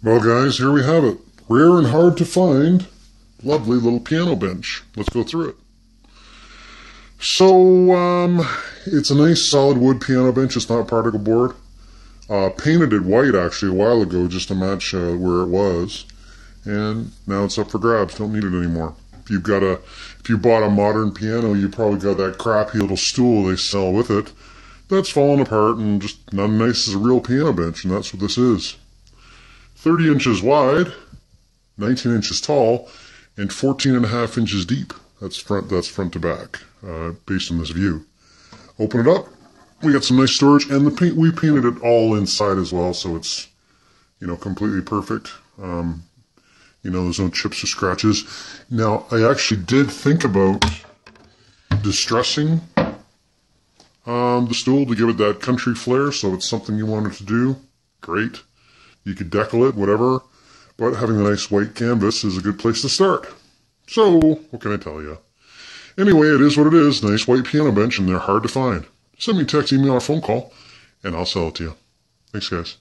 Well, guys, here we have it. Rare and hard to find. Lovely little piano bench. Let's go through it. So, um, it's a nice solid wood piano bench. It's not particle board. Uh, painted it white, actually, a while ago just to match uh, where it was. And now it's up for grabs. Don't need it anymore. If you've got a, if you bought a modern piano, you probably got that crappy little stool they sell with it. That's fallen apart and just not nice as a real piano bench, and that's what this is. 30 inches wide, 19 inches tall, and 14 and a half inches deep. That's front, that's front to back, uh, based on this view. Open it up. We got some nice storage, and the paint we painted it all inside as well, so it's you know completely perfect. Um, you know, there's no chips or scratches. Now, I actually did think about distressing um, the stool to give it that country flair, so it's something you wanted to do. Great. You could deckle it, whatever, but having a nice white canvas is a good place to start. So, what can I tell you? Anyway, it is what it is. Nice white piano bench, and they're hard to find. Send me a text, email, or phone call, and I'll sell it to you. Thanks, guys.